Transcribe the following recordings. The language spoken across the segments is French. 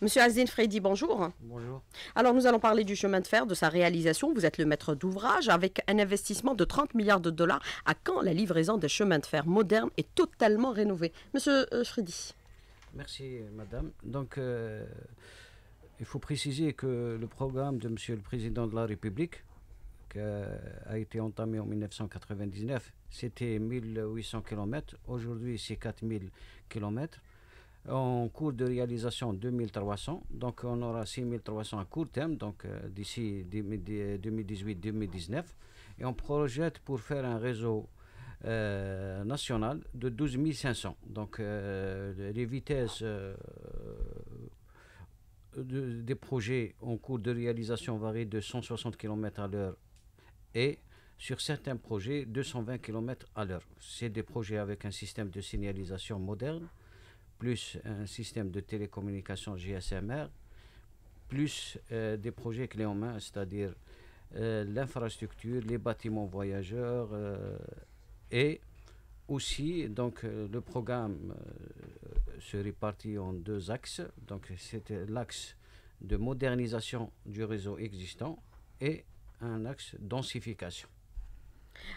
Monsieur Azine Freddy, bonjour. Bonjour. Alors nous allons parler du chemin de fer, de sa réalisation. Vous êtes le maître d'ouvrage avec un investissement de 30 milliards de dollars. À quand la livraison des chemins de fer modernes est totalement rénovée. Monsieur euh, Freddy. Merci madame. Donc euh, il faut préciser que le programme de monsieur le président de la République qui a été entamé en 1999, c'était 1800 km. Aujourd'hui c'est 4000 km en cours de réalisation 2300. Donc on aura 6300 à court terme, donc euh, d'ici 2018-2019. Euh, et on projette pour faire un réseau euh, national de 12500 Donc les vitesses des projets en cours de réalisation varient de 160 km à l'heure et sur certains projets 220 km à l'heure. C'est des projets avec un système de signalisation moderne plus un système de télécommunication GSMR, plus euh, des projets clés en main, c'est-à-dire euh, l'infrastructure, les bâtiments voyageurs euh, et aussi donc le programme se répartit en deux axes. Donc c'était l'axe de modernisation du réseau existant et un axe densification.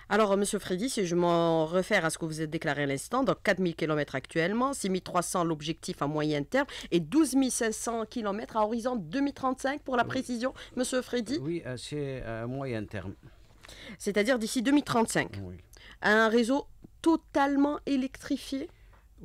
Alors, Monsieur Freddy, si je m'en réfère à ce que vous avez déclaré à l'instant, donc 4000 km actuellement, 6300 l'objectif à moyen terme et 12500 km à horizon 2035 pour la précision, Monsieur Freddy Oui, euh, c'est à euh, moyen terme. C'est-à-dire d'ici 2035. Oui. Un réseau totalement électrifié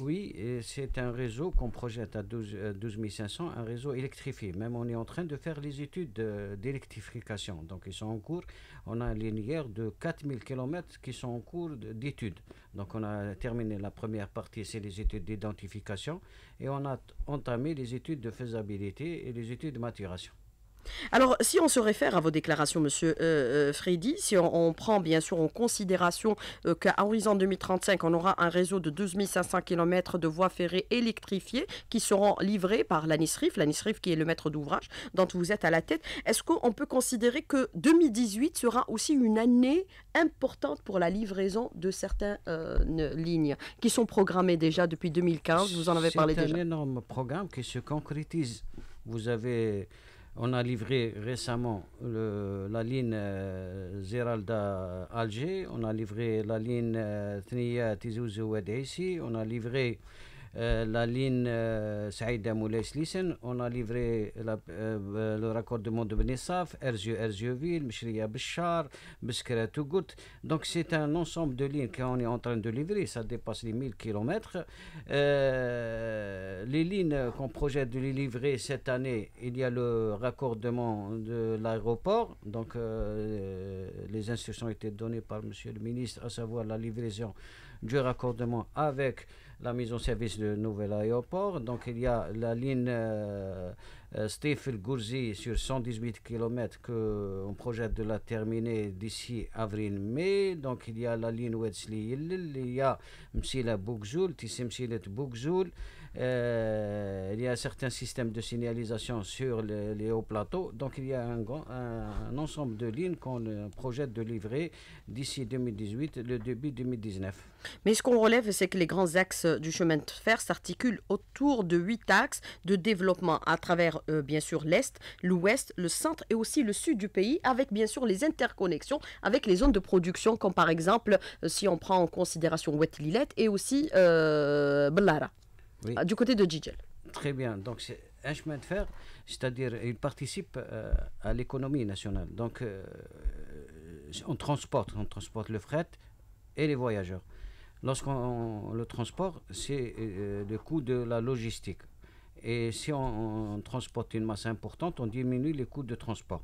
oui, c'est un réseau qu'on projette à 12, 500, euh, un réseau électrifié. Même on est en train de faire les études d'électrification. Donc ils sont en cours. On a une linéaire de 4000 km qui sont en cours d'études. Donc on a terminé la première partie, c'est les études d'identification. Et on a entamé les études de faisabilité et les études de maturation. Alors, si on se réfère à vos déclarations, Monsieur euh, euh, Freddy, si on, prend bien sûr en considération euh, qu'à horizon 2035, on aura un réseau de 2500 500 km de voies ferrées électrifiées qui seront livrées par l'ANISRIF, l'ANISRIF la qui est le maître d'ouvrage dont vous êtes à la tête, est-ce qu'on peut considérer que 2018 sera aussi une année importante pour la livraison de certaines lignes qui sont programmées déjà depuis 2015 Vous en avez parlé déjà. C'est un énorme programme qui se concrétise. Vous avez on a livré récemment le, la ligne euh, zeralda Alger, on a livré la ligne euh, Tnia tizouzou ici, on a livré euh, la ligne euh, Saïda Moulay lissen on a livré euh, le raccordement de Benissaf, erzieu Erzieuville, Mishriya Bechar, biskera Tougout. Donc c'est un ensemble de lignes qu'on est en train de livrer, ça dépasse les 1000 km. les lignes qu'on projette de livrer cette année, il y a le raccordement de l'aéroport, donc les instructions ont été données par Monsieur le ministre, à savoir la livraison du raccordement avec la mise en service du nouvel aéroport. Donc il y a la ligne euh, euh Gourzi sur 118 km qu'on projette de la terminer d'ici avril-mai. Donc il y a la ligne Wetzli il y a Msila Boukzoul, Tissimsilet Boukzoul. Euh, il y a un certain système de signalisation sur les, hauts plateaux. Donc il y a un, ensemble de lignes qu'on euh, projette de livrer d'ici 2018, le début 2019. Mais ce qu'on relève, c'est que les grands axes du chemin de fer s'articulent autour de huit axes de développement à travers, euh, bien sûr, l'Est, l'Ouest, le Centre et aussi le Sud du pays, avec bien sûr les interconnexions avec les zones de production, comme par exemple, si on prend en considération Wet et aussi Blara. Ah, du côté de Gigel. Très bien. Donc, c'est un chemin de fer, c'est-à-dire euh, il participe euh, à l'économie nationale. Donc, euh, on transporte, on transporte le fret et les voyageurs. Lorsqu'on le transporte, c'est le coût de la logistique. Et si on transporte une masse importante, on diminue les coûts de transport.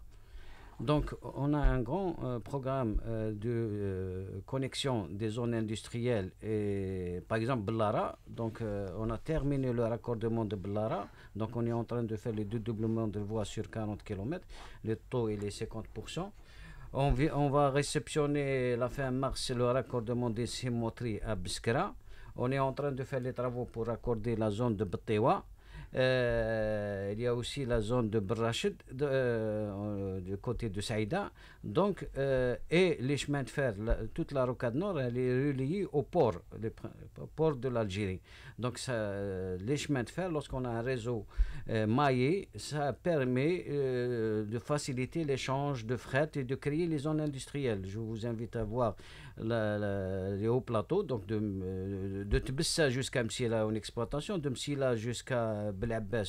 Donc, on a un grand euh, programme euh, de euh, connexion des zones industrielles. Et, par exemple, Blara, donc, on a terminé le raccordement de Blara. Donc, on est en train de faire le doublement de voies sur 40 km. Le taux, il est 50%. On, on va réceptionner la fin mars le raccordement des cimoteries à Biskra. On est en train de faire les travaux pour raccorder la zone de Btewa. Euh, il y a aussi la zone de Brachid, euh, euh, du côté de Saïda. Donc, et les chemins de fer, toute la rocade nord, elle est reliée au port, le port de l'Algérie. Donc, ça, les chemins de fer, lorsqu'on a un réseau maillé, ça permet de faciliter l'échange de fret et de créer les zones industrielles. Je vous invite à voir les hauts plateaux, donc de, euh, de, Tbissa jusqu'à Msila en exploitation, de Msila jusqu'à Blabes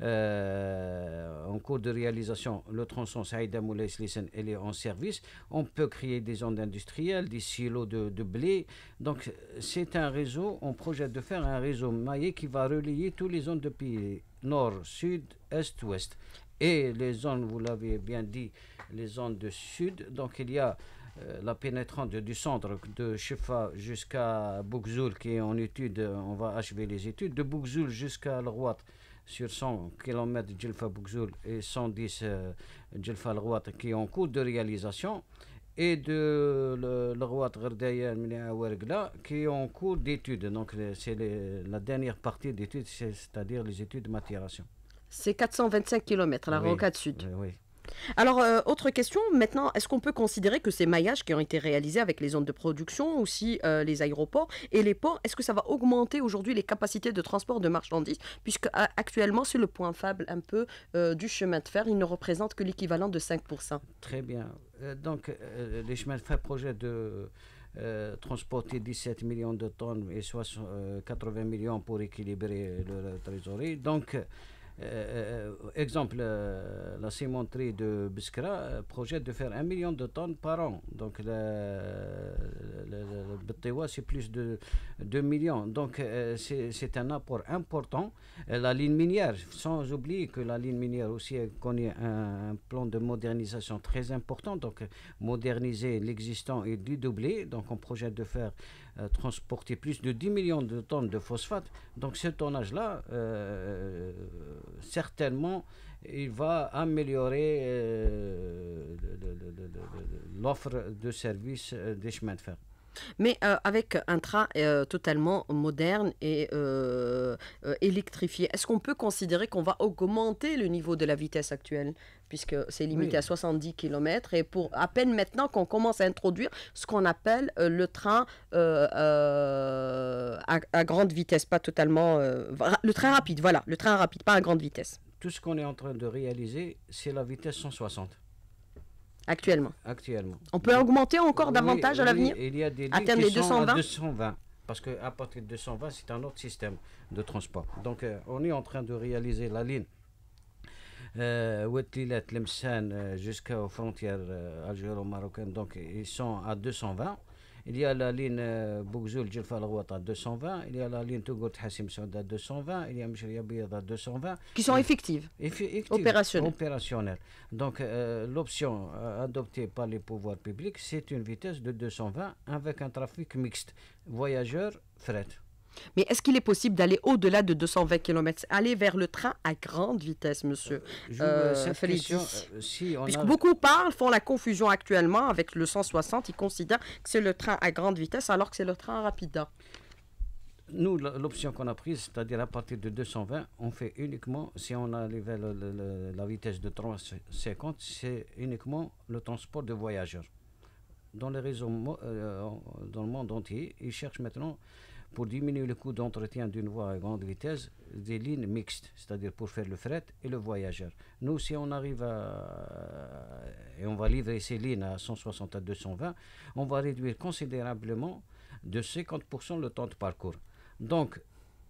euh, en cours de réalisation, le tronçon Saïda Moulay Slissen est en service. On peut créer des zones industrielles, des silos de, de blé. Donc, c'est un réseau, on projette de faire un réseau maillé qui va relier toutes les zones de pays, nord, sud, est, ouest. Et les zones, vous l'avez bien dit, les zones de sud. Donc, il y a euh, la pénétrante du centre de Chefa jusqu'à Bougzoul qui est en étude, on va achever les études, de Bougzoul jusqu'à Lerouat, sur 100 km Djelfa Bougzoul et 110 Djelfa euh, Lerouat, qui est en cours de réalisation, et de Lerouat Gerdaya Wergla, qui est en cours d'étude. Donc euh, c'est la dernière partie d'études, c'est-à-dire les études de maturation. C'est 425 km, la Rocade Sud. Oui. Alors, euh, autre question, maintenant, est-ce qu'on peut considérer que ces maillages qui ont été réalisés avec les zones de production, aussi euh, les aéroports et les ports, est-ce que ça va augmenter aujourd'hui les capacités de transport de marchandises Puisque actuellement, c'est le point faible un peu euh, du chemin de fer, il ne représente que l'équivalent de 5%. Très bien. donc, les chemins de fer projettent de transporter 17 millions de tonnes et 80 millions pour équilibrer leur trésorerie. Donc, euh, euh, euh, exemple, la cimenterie de Biskra projette de faire un million de tonnes par an. Donc, le Betewa c'est plus de 2 millions. Donc, c'est un apport important. la ligne minière, sans oublier que la ligne minière aussi connaît un, plan de modernisation très important. Donc, moderniser l'existant et doubler, Donc, on projette de faire euh, transporter plus de 10 millions de tonnes de phosphate. Donc ce tonnage-là, euh, certainement, il va améliorer euh, l'offre de services des chemins de fer mais euh, avec un train euh, totalement moderne et euh, électrifié. Est-ce qu'on peut considérer qu'on va augmenter le niveau de la vitesse actuelle puisque c'est limité à 70 km et pour à peine maintenant qu'on commence à introduire ce qu'on appelle le train à, à, grande vitesse, pas totalement... le train rapide, voilà, le train rapide, pas à grande vitesse. Tout ce qu'on est en train de réaliser, c'est la vitesse 160. Actuellement. Actuellement. On peut augmenter encore davantage à l'avenir Il y a 220. parce qu'à partir de 220, c'est un autre système de transport. Donc, euh, on est en train de réaliser la ligne Ouadillette-Lemsen euh, lemsen euh, jusqu'aux frontières algéro-marocaines. Donc, ils sont à 220. Il y a la ligne euh, Bougzoul Djelfa à 220, il y a la ligne Tougout Hassim souda à 220, il y a Michel à 220. Qui sont effectives, opérationnelles. Donc euh, l'option euh, adoptée par les pouvoirs publics, c'est une vitesse de 220 avec un trafic mixte, voyageurs, fret. Mais est-ce qu'il est possible d'aller au-delà de 220 km, aller vers le train à grande vitesse, monsieur euh, euh, euh question, euh, Puisque beaucoup parlent, font la confusion actuellement avec le 160, ils considèrent que c'est le train à grande vitesse alors que c'est le train rapide. Nous, l'option qu'on a prise, c'est-à-dire à partir de 220, on fait uniquement, si on arrive à la vitesse de 350, c'est uniquement le transport de voyageurs. Dans les réseaux, euh, dans le monde entier, ils cherchent maintenant pour diminuer le coût d'entretien d'une voie à grande vitesse, des lignes mixtes, c'est-à-dire pour faire le fret et le voyageur. Nous, si on arrive à... et on va livrer ces lignes à 160 à 220, on va réduire considérablement de 50% le temps de parcours. Donc,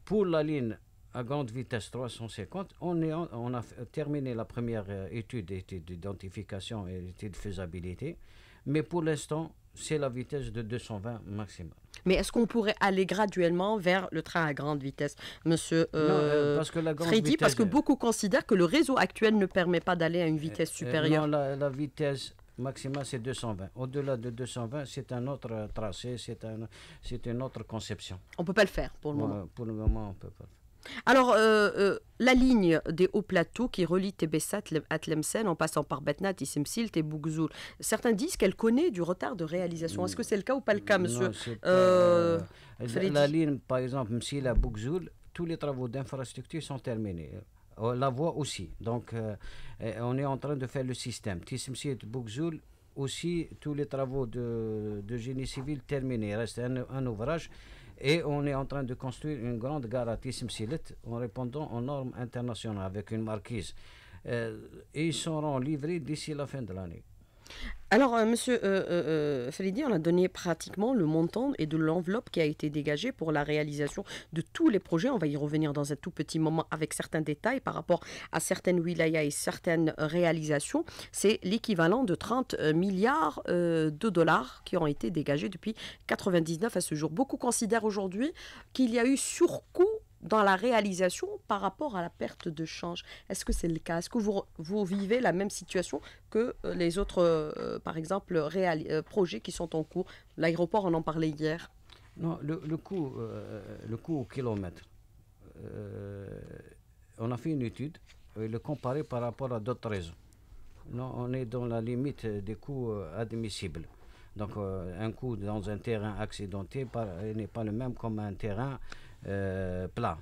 pour la ligne à grande vitesse 350, on, est on a terminé la première euh, étude, d'identification et étude de faisabilité. Mais pour l'instant, c'est la vitesse de 220 maximum. Mais est-ce qu'on pourrait aller graduellement vers le train à grande vitesse, Monsieur euh, euh, parce que la grande Parce que beaucoup considèrent que le réseau actuel ne permet pas d'aller à une euh, vitesse euh, supérieure. non, la, vitesse maximale, c'est 220. Au-delà de 220, c'est un autre tracé, c'est un, une autre conception. On ne peut pas le faire pour le moment. Pour le moment, on ne peut pas le faire. Alors, euh, euh, la ligne des hauts plateaux qui relie Tébessat à Tlemcen en passant par Betna, Issemsilt et Bougzoul, certains disent qu'elle connaît du retard de réalisation. Est-ce que c'est le cas ou pas le cas, monsieur euh, la, ligne, par exemple, Msil à Bougzoul, tous les travaux d'infrastructure sont terminés la voie aussi. Donc, on est en train de faire le système. Tissimsi et Bougzoul, aussi, tous les travaux de, génie civil terminés. Il reste un ouvrage et on est en train de construire une grande gare à en répondant aux normes internationales avec une marquise. Euh, et ils seront livrés d'ici la fin de l'année. Alors, M. Euh, monsieur euh, euh, Felidi, on a donné pratiquement le montant et de l'enveloppe qui a été dégagée pour la réalisation de tous les projets. On va y revenir dans un tout petit moment avec certains détails par rapport à certaines wilayas et certaines réalisations. C'est l'équivalent de 30 milliards de dollars qui ont été dégagés depuis 1999 à ce jour. Beaucoup considèrent aujourd'hui qu'il y a eu surcoût dans la réalisation par rapport à la perte de change. Est-ce que c'est le cas Est-ce que vous, vous, vivez la même situation que euh, les autres, euh, par exemple, euh, projets qui sont en cours L'aéroport, on en parlait hier. Non, le, coût, le coût au kilomètre. on a fait une étude et le comparer par rapport à d'autres raisons. Non, on est dans la limite des coûts admissibles. Donc un coût dans un terrain accidenté n'est pas le même comme un terrain euh, plat.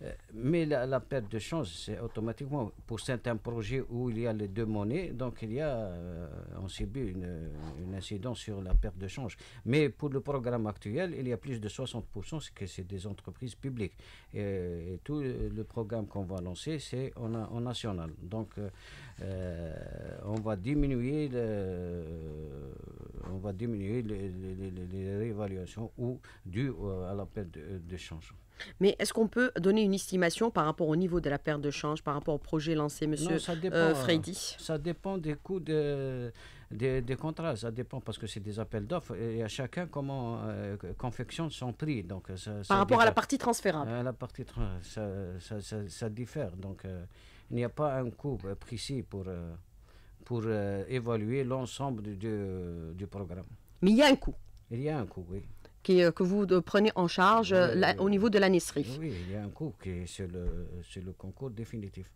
Euh, mais la, perte de change, c'est automatiquement pour certains projets où il y a les deux monnaies, donc il y a, euh, on subit une, incidence sur la perte de change. Mais pour le programme actuel, il y a plus de 60%, c'est que c'est des entreprises publiques. Et, tout le programme qu'on va lancer, c'est en, national. Donc euh, euh, on va diminuer, euh, on va diminuer les, les, réévaluations ou dues euh, à la perte de, change. Mais est-ce qu'on peut donner une estimation par rapport au niveau de la perte de change, par rapport au projet lancé, Monsieur non, ça dépend, Freddy Ça dépend des coûts de, des, des, contrats, ça dépend parce que c'est des appels d'offres et à chacun comment confectionne son prix. Donc, par rapport à la partie transférable. À la partie ça ça, ça, diffère. Donc, il n'y a pas un coût euh, précis pour, euh, pour euh, évaluer l'ensemble du, du, programme. Mais il y a un coût. Il y a un coût, oui. Qui, que vous prenez en charge au niveau de la Oui, il y a un coût qui est le, sur le concours définitif.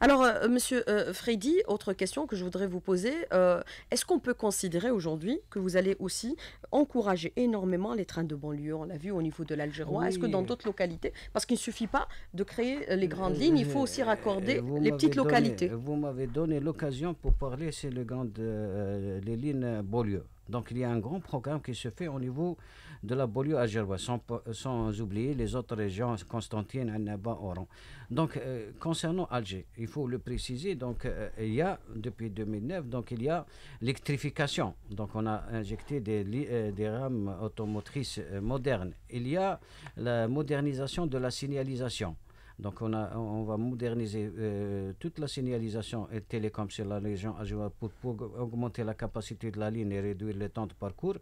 Alors, euh, monsieur euh, Freddy, autre question que je voudrais vous poser. Euh, est-ce qu'on peut considérer aujourd'hui que vous allez aussi encourager énormément les trains de banlieue On l'a vu au niveau de l'Algérois. Est-ce que dans d'autres localités Parce qu'il ne suffit pas de créer les grandes lignes, il faut aussi raccorder les petites localités. Vous m'avez donné l'occasion pour parler sur les, lignes banlieue. Donc, il y a un grand programme qui se fait au niveau de la Bolio algéroise, sans, sans, oublier les autres régions, Constantine, Annaba, Oran. Donc, euh, concernant Alger, il faut le préciser, donc, euh, il y a, depuis 2009, donc, il y a l'électrification. Donc, on a injecté des, euh, des rames automotrices modernes. Il y a la modernisation de la signalisation. Donc on, va moderniser euh, toute la signalisation et télécom sur la région pour, pour, augmenter la capacité de la ligne et réduire le temps de parcours.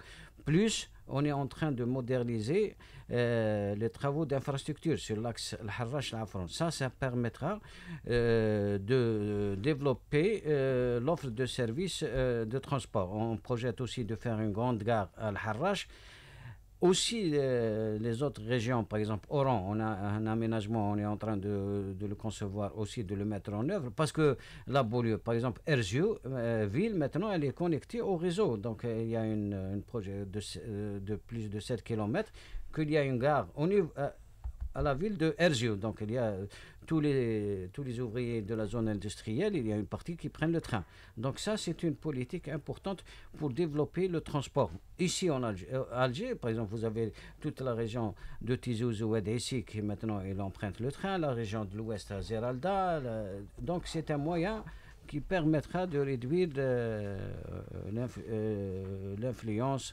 Plus, on est en train de moderniser euh, les travaux d'infrastructure sur l'axe al La France. Ça, ça permettra euh, de développer l'offre de services de transport. On projette aussi de faire une grande gare à Al-Harrach aussi euh, les, autres régions, par exemple Oran, on a un aménagement, on est en train de, de le concevoir aussi, de le mettre en œuvre, parce que la Beaulieu, par exemple Erzieu ville, maintenant elle est connectée au réseau. Donc euh, il y a un projet de, euh, de, plus de 7 km, qu'il y a une gare à la ville de Herzio. Donc il y a euh, tous les, tous les ouvriers de la zone industrielle, il y a une partie qui prennent le train. Donc ça, c'est une politique importante pour développer le transport. Ici, en Alger, euh, Alger par exemple, vous avez toute la région de Tizouz et ici qui maintenant elle emprunte le train, la région de l'ouest à Zeralda. donc c'est un moyen qui permettra de réduire euh, l'influence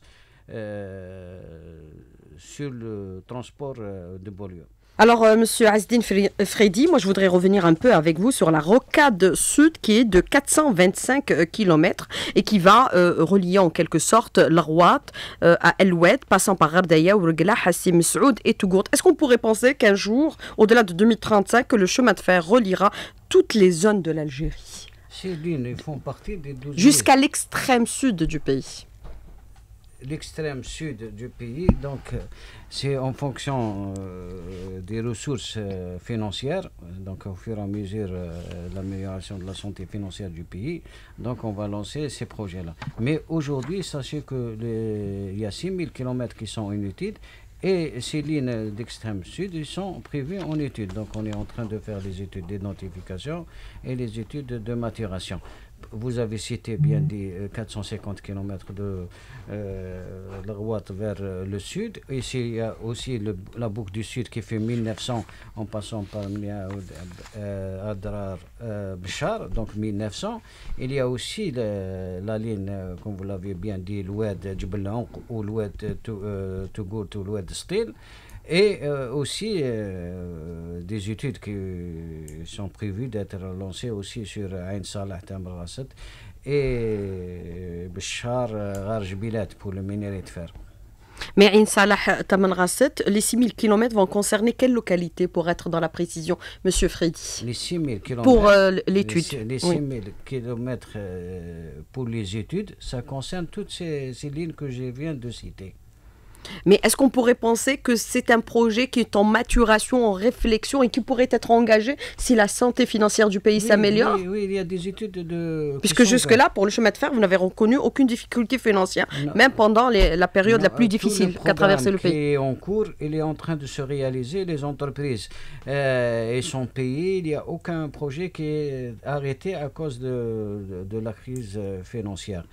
sur le transport de banlieue. Alors, euh, Monsieur Azdin Freddy, moi je voudrais revenir un peu avec vous sur la rocade sud qui est de 425 euh, km et qui va euh, relier en quelque sorte La euh, à Eloued, passant par Rabdaya, Ourgla, Hassim, Saoud et Tougourt. Est-ce qu'on pourrait penser qu'un jour, au-delà de 2035, que le chemin de fer reliera toutes les zones de l'Algérie Jusqu'à l'extrême sud du pays l'extrême sud du pays. Donc, euh, c'est en fonction euh, des ressources euh, financières, donc au fur et à mesure l'amélioration de la santé financière du pays. Donc, on va lancer ces projets-là. Mais aujourd'hui, sachez qu'il y a 6000 km qui sont inutiles et ces lignes d'extrême sud ils sont prévues en études. Donc on est en train de faire les études d'identification et les études de maturation vous avez cité bien dit 450 km de euh, la droite vers euh, le sud. Ici, il y a aussi la boucle du sud qui fait 1900 en passant par euh, Adrar euh, donc 1900. Il y a aussi la ligne, euh, comme vous l'avez bien dit, l'Oued Blanc ou l'Oued Tougourt ou l'Oued Stil et euh, aussi euh, des études qui sont prévues d'être lancées aussi sur Ain Salah et euh, Bichar Gharjbilat pour le minerai de fer. Mais Ain Salah les 6000 km vont concerner quelle localité pour être dans la précision, Monsieur Freddy Les 6000 km. Pour l'étude. Les, km pour les études, ça concerne toutes ces, ces lignes que je viens de citer. Mais est-ce qu'on pourrait penser que c'est un projet qui est en maturation, en réflexion et qui pourrait être engagé si la santé financière du pays s'améliore oui, oui, il y a des études de... Puisque jusque-là, pour le chemin de fer, vous n'avez reconnu aucune difficulté financière, même pendant la période la plus difficile qu'a traversé le pays. Qui est en cours, il est en train de se réaliser, les entreprises euh, et son pays, il n'y a aucun projet qui est arrêté à cause de la crise euh, financière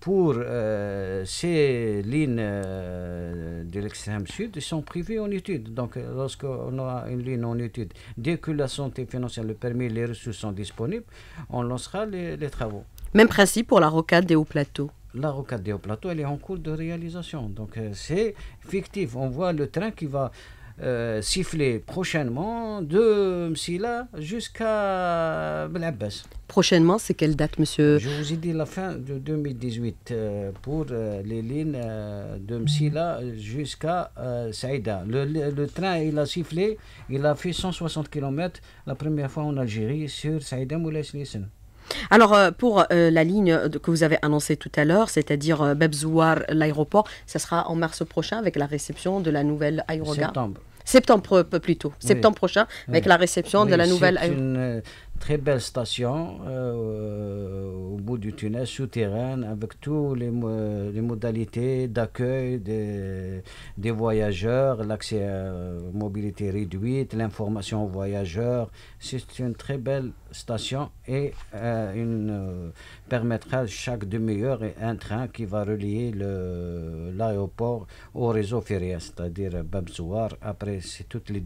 pour euh, ces lignes euh, de l'extrême sud, ils sont privés en études. Donc, euh, lorsqu'on a une ligne en études, dès que la santé financière le permet, les ressources sont disponibles, on lancera les, travaux. Même principe pour la rocade des hauts plateaux la rocade des hauts plateaux, elle est en cours de réalisation. Donc, c'est fictif. On voit le train qui va euh, siffler prochainement de Msila jusqu'à base. Prochainement, c'est quelle date, monsieur Je vous ai dit la fin de 2018 euh, pour euh, les lignes de Msila jusqu'à Saïda. Le, train, il a sifflé, il a fait 160 km la première fois en Algérie sur Saïda Moulay Slissen. Alors, euh, pour euh, la ligne que vous avez annoncée tout à l'heure, c'est-à-dire euh, Bebzouar, l'aéroport, ça sera en mars prochain avec la réception de la nouvelle aérogare. Septembre. Septembre plutôt, septembre prochain, avec la réception de la nouvelle. aéroport. Très belle station euh, au bout du tunnel souterrain avec toutes les, les modalités d'accueil des, voyageurs, l'accès à mobilité réduite, l'information aux voyageurs. C'est une très belle station et euh, une, euh, permettra chaque demi-heure un train qui va relier l'aéroport au réseau ferré, c'est-à-dire Bamsouar, Après, c'est toutes les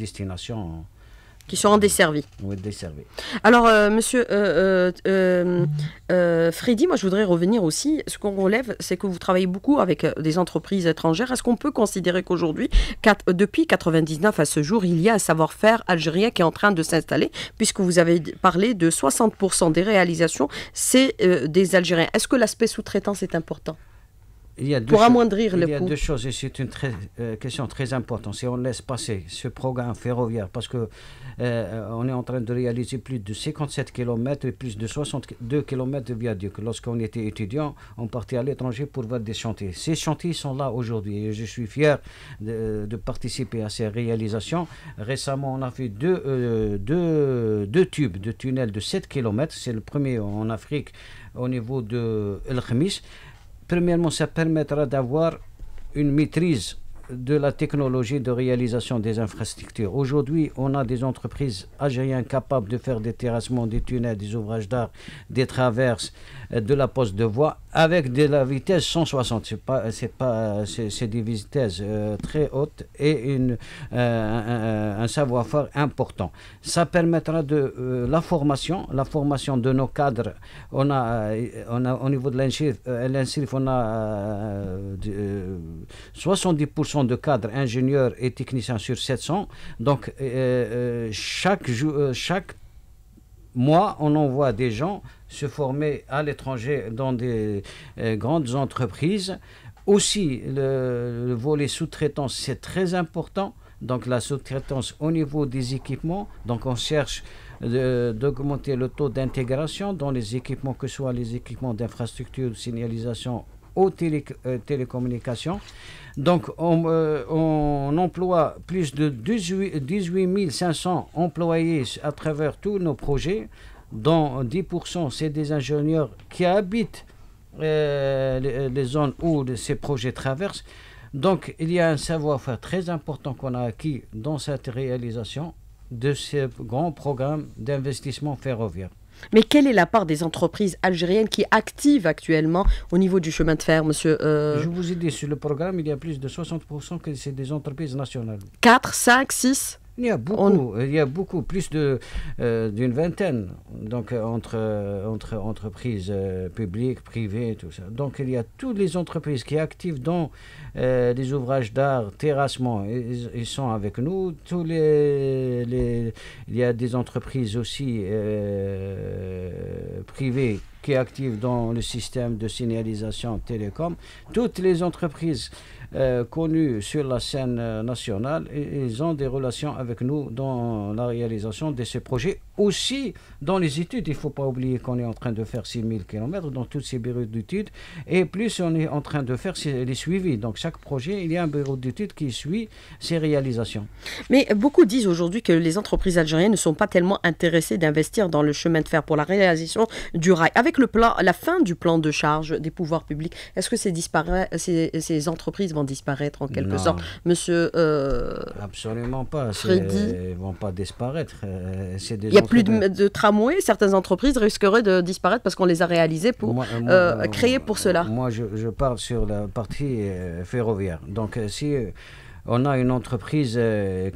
destinations qui seront desservis. Alors, euh, monsieur euh, euh, Freddy, moi je voudrais revenir aussi. Ce qu'on relève, c'est que vous travaillez beaucoup avec des entreprises étrangères. Est-ce qu'on peut considérer qu'aujourd'hui, depuis 1999 à ce jour, il y a un savoir-faire algérien qui est en train de s'installer, puisque vous avez parlé de 60% des réalisations, c'est des Algériens. Est-ce que l'aspect sous-traitance est important il y a amoindrir deux choses, et c'est une euh, question très importante. Si on laisse passer ce programme ferroviaire, parce qu'on euh, est en train de réaliser plus de 57 km et plus de 62 km de viaduc. Lorsqu'on était étudiant, on partait à l'étranger pour voir des chantiers. Ces chantiers sont là aujourd'hui et je suis fier de, participer à ces réalisations. Récemment, on a fait deux, euh, deux, tubes de tunnels de 7 km. C'est le premier en Afrique au niveau de El Khamis premièrement, ça permettra d'avoir une maîtrise de la technologie de réalisation des infrastructures. Aujourd'hui, on a des entreprises algériennes capables de faire des terrassements, des tunnels, des ouvrages d'art, des traverses, euh, de la poste de voie avec de la vitesse 160. C'est pas, euh, c'est pas, euh, c'est, des vitesses très hautes et une, un, savoir-faire important. Ça permettra de la formation, la formation de nos cadres. On a, on a au niveau de l'INSIRF, on a 70% de cadres, ingénieurs et techniciens sur 700. Donc, euh, euh, chaque, euh, chaque mois, on envoie des gens se former à l'étranger dans des grandes entreprises. Aussi, le, volet sous-traitance, c'est très important. Donc, la sous-traitance au niveau des équipements. Donc, on cherche d'augmenter le taux d'intégration dans les équipements, que ce soit les équipements d'infrastructure, de signalisation ou télé, télécommunications. Donc, euh, on, emploie plus de 18, 500 employés à travers tous nos projets, dont 10% c'est des ingénieurs qui habitent euh, les, zones où ces projets traversent. Donc, il y a un savoir-faire très important qu'on a acquis dans cette réalisation de ce grand programme d'investissement ferroviaire. Mais quelle est la part des entreprises algériennes qui activent actuellement au niveau du chemin de fer, monsieur euh, Je vous ai dit, sur le programme, il y a plus de 60% que c'est des entreprises nationales. 4, 5, 6 il y a beaucoup, euh, il y a beaucoup plus de euh, d'une vingtaine donc euh, entre entre entreprises publiques, privées, tout ça. Donc il y a toutes les entreprises qui activent dans les ouvrages d'art, terrassement, ils, sont avec nous. Tous les, il y a des entreprises aussi privées qui activent dans le système de signalisation télécom. Toutes les entreprises euh, connus sur la scène euh, nationale et ils ont des relations avec nous dans la réalisation de ces projets. Aussi dans les études, il ne faut pas oublier qu'on est en train de faire 6000 km dans toutes ces bureaux d'études et plus on est en train de faire les suivis. Donc chaque projet, il y a un bureau d'études qui suit ces réalisations. Mais beaucoup disent aujourd'hui que les entreprises algériennes ne sont pas tellement intéressées d'investir dans le chemin de fer pour la réalisation du rail. Avec le plan, la fin du plan de charge des pouvoirs publics, est-ce que ces, ces, ces entreprises vont disparaître en quelque sorte. Monsieur. Euh, Absolument pas. Ils vont pas disparaître. Euh, Il n'y a plus de, de tramways. Certaines entreprises risqueraient de disparaître parce qu'on les a réalisées pour euh, créer pour cela. Moi, je, parle sur la partie ferroviaire. Donc, si on a une entreprise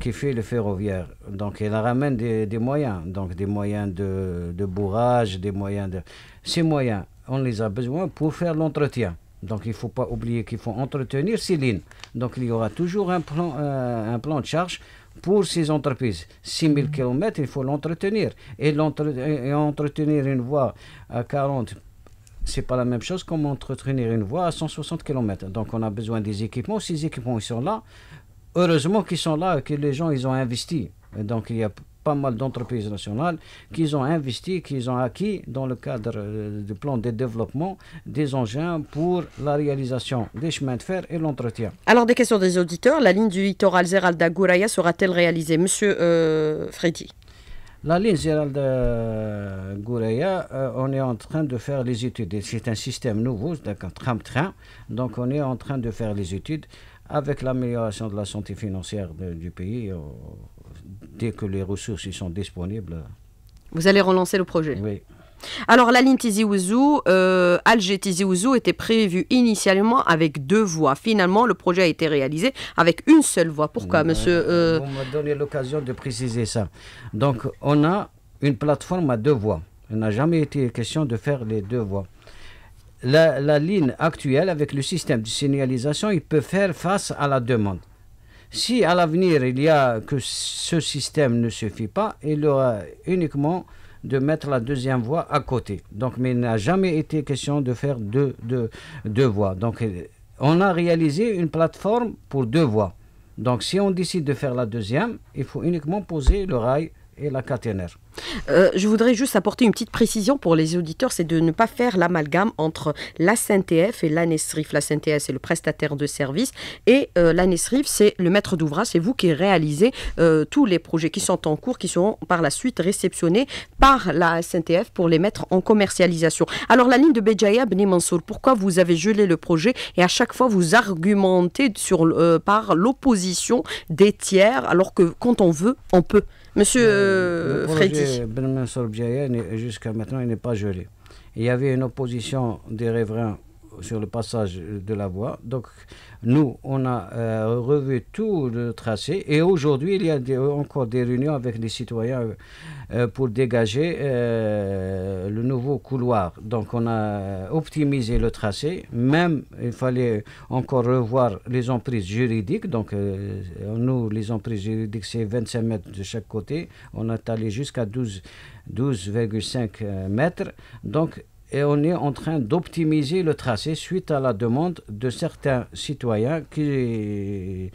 qui fait le ferroviaire. Donc, elle ramène des, moyens. Donc, des moyens de, de, bourrage, des moyens de... Ces moyens, on les a besoin pour faire l'entretien. Donc il ne faut pas oublier qu'il faut entretenir ces lignes. Donc il y aura toujours un plan, euh, un plan de charge pour ces entreprises. 6000 mhm. km, il faut l'entretenir. Et, l'entre entretenir une voie à 40 c'est pas la même chose comme entretenir une voie à 160 km. Donc on a besoin des équipements. Ces équipements, ils sont là. Heureusement qu'ils sont là, que les gens, ils ont investi. donc il y a pas mal d'entreprises nationales qui ont investi, qui ont acquis dans le cadre euh, du plan de développement des engins pour la réalisation des chemins de fer et l'entretien. Alors des questions des auditeurs, la ligne du littoral Zeralda Gouraya sera-t-elle réalisée Monsieur euh, Freddy la ligne Gérald euh, gouraya on est en train de faire les études. C'est un système nouveau, c'est un tram-train. Donc on est en train de faire les études avec l'amélioration de la santé financière du pays dès que les ressources y sont disponibles. Vous allez relancer le projet Oui. Alors la ligne Tizi Ouzou, euh, Alger Tizi Ouzou était prévue initialement avec deux voies. Finalement, le projet a été réalisé avec une seule voie. Pourquoi, monsieur euh... On donné l'occasion de préciser ça. Donc, on a une plateforme à deux voies. Il n'a jamais été question de faire les deux voies. la ligne actuelle, avec le système de signalisation, il peut faire face à la demande. Si à l'avenir il y a que ce système ne suffit pas, il aura uniquement de mettre la deuxième voie à côté. Donc, mais il n'a jamais été question de faire deux, deux voies. Donc, euh, on a réalisé une plateforme pour deux voies. Donc, si on décide de faire la deuxième, il faut uniquement poser le rail la euh, je voudrais juste apporter une petite précision pour les auditeurs, c'est de ne pas faire l'amalgame entre la SNTF et l'ANESRIF. La SNTF, c'est le prestataire de service et euh, l'ANESRIF, c'est le maître d'ouvrage, c'est vous qui réalisez euh, tous les projets qui sont en cours, qui seront par la suite réceptionnés par la SNTF pour les mettre en commercialisation. Alors la ligne de Béjaïa Beni Mansour, pourquoi vous avez gelé le projet et à chaque fois vous argumentez sur, par l'opposition des tiers alors que quand on veut, on peut Monsieur euh, euh, Le Benjamin Ben jusqu'à maintenant, il n'est pas gelé. Il y avait une opposition des riverains sur le passage de la voie. Donc, nous, on a euh, revu tout le tracé et aujourd'hui, il y a encore des réunions avec les citoyens euh, euh, pour dégager le nouveau couloir. Donc, on a optimisé le tracé. Même, il fallait encore revoir les emprises juridiques. Donc, nous, les emprises juridiques, c'est 25 mètres de chaque côté. On est allé jusqu'à 12,5 mètres. Donc, et on est en train d'optimiser le tracé suite à la demande de certains citoyens qui,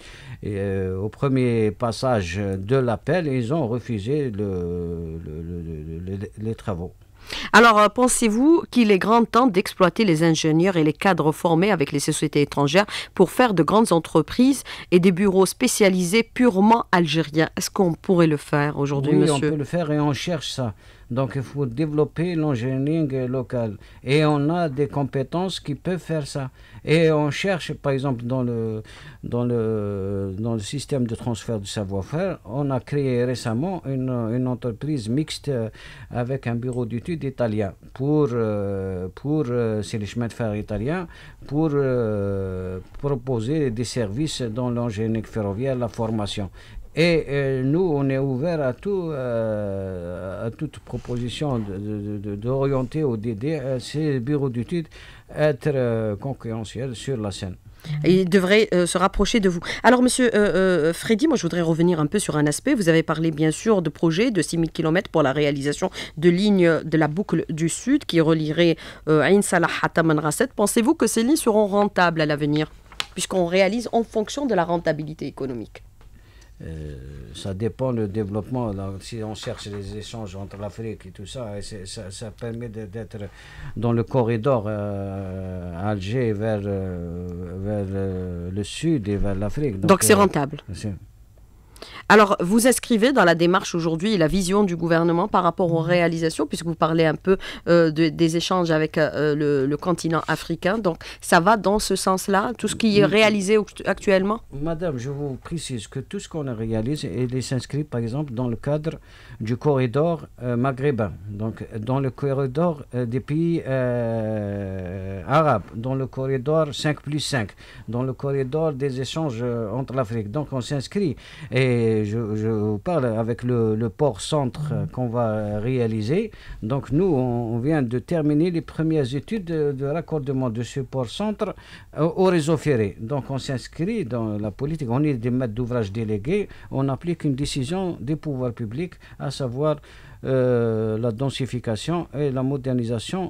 euh, au premier passage de l'appel, ils ont refusé le, les travaux. Alors, euh, pensez-vous qu'il est grand temps d'exploiter les ingénieurs et les cadres formés avec les sociétés étrangères pour faire de grandes entreprises et des bureaux spécialisés purement algériens Est-ce qu'on pourrait le faire aujourd'hui, oui, monsieur on peut le faire et on cherche ça. Donc il faut développer l'engineering local. Et on a des compétences qui peuvent faire ça. Et on cherche, par exemple, dans le, dans le, dans le système de transfert du savoir-faire, on a créé récemment une, une entreprise mixte euh, avec un bureau d'études italien pour, euh, pour euh, c'est les chemins de fer italien, pour proposer des services dans l'engineering ferroviaire, la formation. Et euh, nous, on est ouvert à, euh, à toute proposition d'orienter au DD euh, ces bureaux d'études être concurrentiels sur la scène. Ils il devrait se rapprocher de vous. Alors, monsieur Freddy, moi je voudrais revenir un peu sur un aspect. Vous avez parlé bien sûr de projets de 6000 km pour la réalisation de lignes de la boucle du Sud qui relierait Ain Salah à Rasset. Pensez-vous que ces lignes seront rentables à l'avenir, puisqu'on réalise en fonction de la rentabilité économique euh, ça dépend le développement. si on cherche les échanges entre l'Afrique et tout ça, et ça, permet d'être dans le corridor euh, Alger vers, euh, vers le sud et vers l'Afrique. Donc c'est rentable. Alors, vous inscrivez dans la démarche aujourd'hui la vision du gouvernement par rapport aux mhm. réalisations, puisque vous parlez un peu euh, des échanges avec euh, euh, le, continent africain. Donc, ça va dans ce sens-là, tout ce qui est mm. réalisé actuellement Madame, je vous précise que tout ce qu'on réalise, il s'inscrit par exemple dans le cadre du corridor maghrébin, donc dans le corridor des pays arabes, dans le corridor 5 plus 5, dans le corridor des échanges entre l'Afrique. Donc, on s'inscrit. Et et je, vous parle avec le, port centre mm. qu'on va réaliser. Donc nous, on vient de terminer les premières études de, raccordement de ce port centre au, réseau ferré. Donc on s'inscrit dans la politique, on est des maîtres d'ouvrage délégués, on applique une décision des pouvoirs publics, à savoir euh, la densification et la modernisation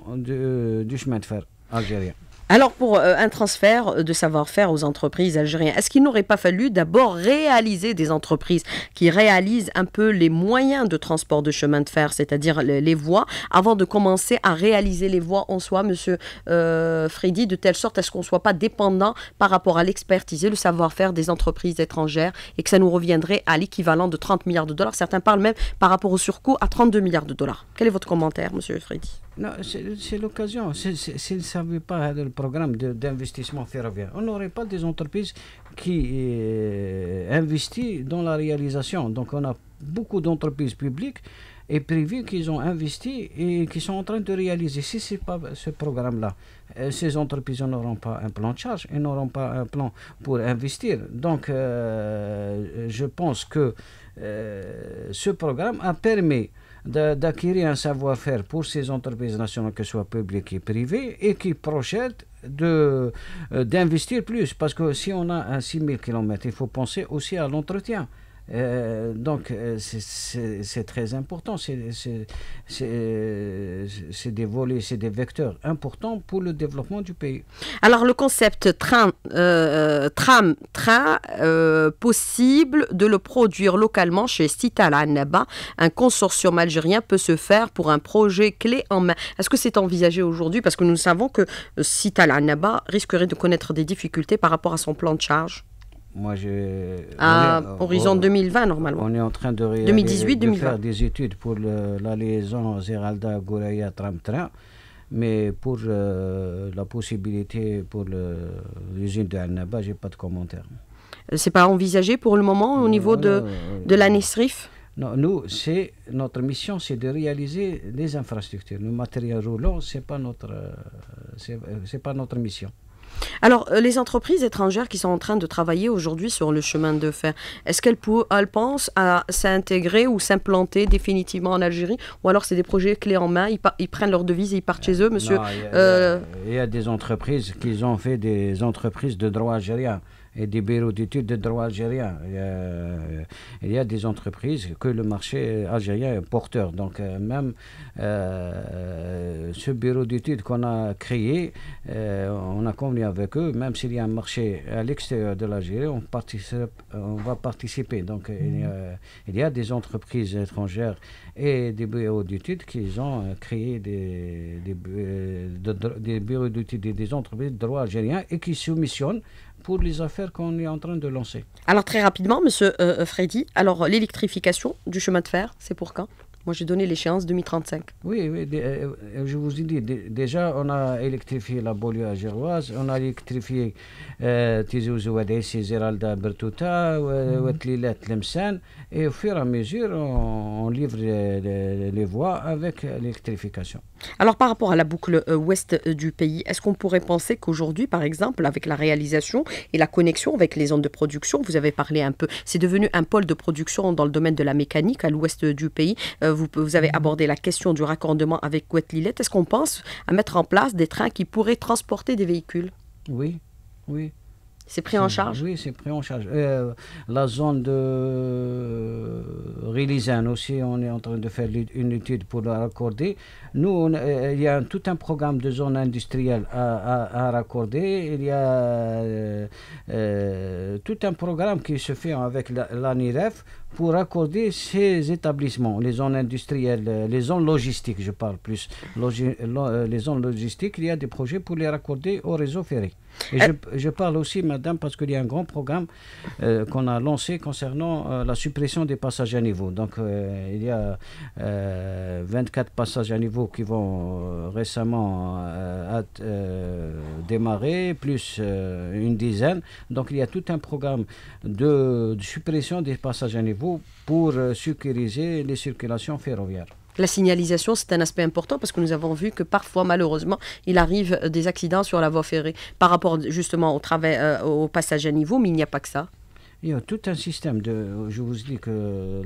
du chemin de fer algérien. Alors pour euh, un transfert euh, de savoir-faire aux entreprises algériennes, est-ce qu'il n'aurait pas fallu d'abord réaliser des entreprises qui réalisent un peu les moyens de transport de chemin de fer, c'est-à-dire les, voies, avant de commencer à réaliser les voies en soi, Monsieur euh, Freddy, de telle sorte à ce qu'on ne soit pas dépendant par rapport à l'expertise et le savoir-faire des entreprises étrangères et que ça nous reviendrait à l'équivalent de 30 milliards de dollars. Certains parlent même par rapport au surcoût à 32 milliards de dollars. Quel est votre commentaire, Monsieur Freddy non, c'est l'occasion. S'il ne savait pas le programme d'investissement ferroviaire, on n'aurait pas des entreprises qui euh, investissent dans la réalisation. Donc on a beaucoup d'entreprises publiques et privées qui ont investi et qui sont en train de réaliser. Si ce n'est pas ce programme-là, euh, ces entreprises n'auront pas un plan de charge et n'auront pas un plan pour investir. Donc euh, je pense que ce programme a permis d'acquérir un savoir-faire pour ces entreprises nationales, que ce soit publiques et privées, et qui projettent euh, d'investir plus. Parce que si on a un 6000 km, il faut penser aussi à l'entretien. Euh, donc euh, c'est très important, c'est des volets, c'est des vecteurs importants pour le développement du pays. Alors le concept train, tram, euh, train, possible de le produire localement chez Cital Annaba, un consortium algérien peut se faire pour un projet clé en main. Est-ce que c'est envisagé aujourd'hui Parce que nous savons que Cital Annaba risquerait de connaître des difficultés par rapport à son plan de charge. À ah, horizon 2020, normalement. On est en train de, faire des études pour la liaison Zeralda-Gouraya-Tram-Train, mais pour euh, la possibilité pour l'usine de al je n'ai pas de commentaire. Euh, c'est pas envisagé pour le moment au niveau de, euh, de la non, nous, c'est notre mission, c'est de réaliser les infrastructures. Le matériel roulant, c'est pas c'est pas notre mission. Alors, euh, les entreprises étrangères qui sont en train de travailler aujourd'hui sur le chemin de fer, est-ce qu'elles pensent à s'intégrer ou s'implanter définitivement en Algérie Ou alors c'est des projets clés en main, ils, prennent leur devise et ils partent chez eux, monsieur euh, y, a des entreprises qui ont fait des entreprises de droit algérien et des bureaux d'études de droit algérien. il y a des entreprises que le marché algérien est porteur. Donc euh, même euh, ce bureau d'études qu'on a créé, euh, on a convenu avec eux, même s'il y a un marché à l'extérieur de l'Algérie, on, participe, on va participer. Donc il y, a, des entreprises étrangères et des bureaux d'études qui ont créé des, des, des bureaux d'études et des entreprises de droit algérien et qui soumissionnent pour les affaires qu'on est en train de lancer. Alors très rapidement, Monsieur euh, euh, Freddy, alors l'électrification du chemin de fer, c'est pour quand moi, j'ai donné l'échéance 2035. Oui, oui euh, je vous ai dit, déjà, on a électrifié la banlieue algéroise, on a électrifié euh, Tizi Ouadessi, Zeralda Bertouta, euh, mhm. Lemsen Lemsen. et au fur et à mesure, on, livre les, voies avec l'électrification. Alors, par rapport à la boucle ouest du pays, est-ce qu'on pourrait penser qu'aujourd'hui, par exemple, avec la réalisation et la connexion avec les zones de production, vous avez parlé un peu, c'est devenu un pôle de production dans le domaine de la mécanique à l'ouest du pays vous, avez abordé la question du raccordement avec couette Est-ce qu'on pense à mettre en place des trains qui pourraient transporter des véhicules Oui, oui. C'est pris en charge Oui, c'est pris en charge. Euh, la zone de euh, Rilizane aussi, on est en train de faire une étude pour la raccorder. Nous, euh, il y a tout un programme de zone industrielle à, raccorder. Il y a tout un programme qui se fait avec l'ANIREF pour accorder ces établissements, les zones industrielles, les zones logistiques, je parle plus, euh, les zones logistiques, il y a des projets pour les raccorder au réseau ferré. Et eh. je, parle aussi, madame, parce qu'il y a un grand programme euh, qu'on a lancé concernant euh, la suppression des passages à niveau. Donc, il y a 24 passages à niveau qui vont récemment démarrer, plus une dizaine. Donc, il y a tout un programme de suppression des passages à niveau pour euh, sécuriser les circulations ferroviaires. La signalisation, c'est un aspect important parce que nous avons vu que parfois, malheureusement, il arrive des accidents sur la voie ferrée par rapport justement au, euh, au passage à niveau, mais il n'y a pas que ça. Il y a tout un système de. Je vous dis que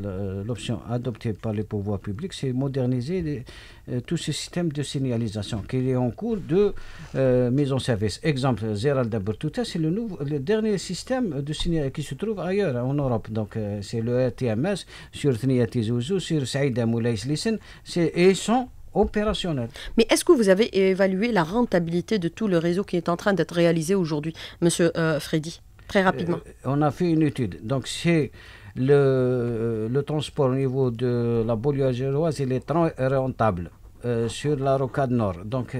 l'option adoptée par les pouvoirs publics, c'est moderniser euh, tout ce système de signalisation qui est en cours de euh, mise en service. Exemple, Zeralda Bertuta, c'est le, nouveau, le dernier système de signalisation qui se trouve ailleurs, hein, en Europe. Donc, euh, c'est le RTMS sur Tniati Zouzou, sur Saïda Moulay c'est et ils sont opérationnels. Mais est-ce que vous avez évalué la rentabilité de tout le réseau qui est en train d'être réalisé aujourd'hui, Monsieur Freddy euh, rapidement. on a fait une étude. Donc, c'est le, euh, transport au niveau de la banlieue géloise il est rentable euh, sur la rocade nord. Donc,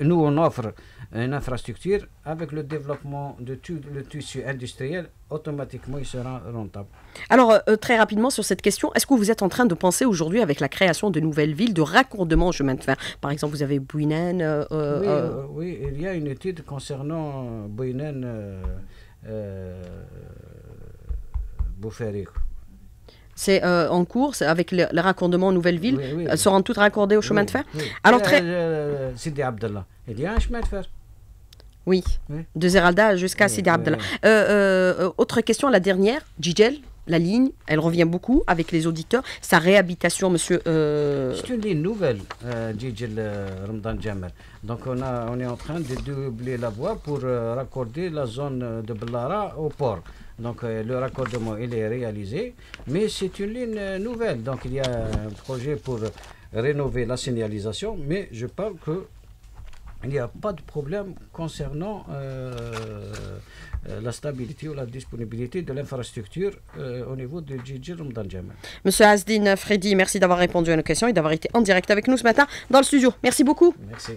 nous, on offre une infrastructure. Avec le développement de tout le tissu industriel, automatiquement, il sera rentable. Alors, très rapidement sur cette question, est-ce que vous êtes en train de penser aujourd'hui, avec la création de nouvelles villes, de raccordement au chemin de fer Par exemple, vous avez Bouinen. Oui, il y a une étude concernant Bouinen. Euh, c'est euh, en cours, avec le, raccordement Nouvelle-Ville. Elles euh, seront toutes raccordées au chemin de fer Alors, très. il y a un chemin de fer. Oui, de Zeralda jusqu'à Sidi Abdallah. autre question, la dernière, Djidjel la ligne, elle revient beaucoup avec les auditeurs. Sa réhabilitation, monsieur. Euh, c'est une ligne nouvelle, euh, euh Ramdan Jamal. Donc on, a, on est en train de doubler la voie pour euh, raccorder la zone de Blara au port. Donc le raccordement, il est réalisé, mais c'est une ligne nouvelle. Donc il y a un projet pour rénover la signalisation, mais je parle que il n'y a pas de problème concernant euh, euh, la stabilité ou la disponibilité de l'infrastructure euh, au niveau de Djidjir Monsieur Azdine Freddy, merci d'avoir répondu à nos questions et d'avoir été en direct avec nous ce matin dans le studio. Merci beaucoup. Merci.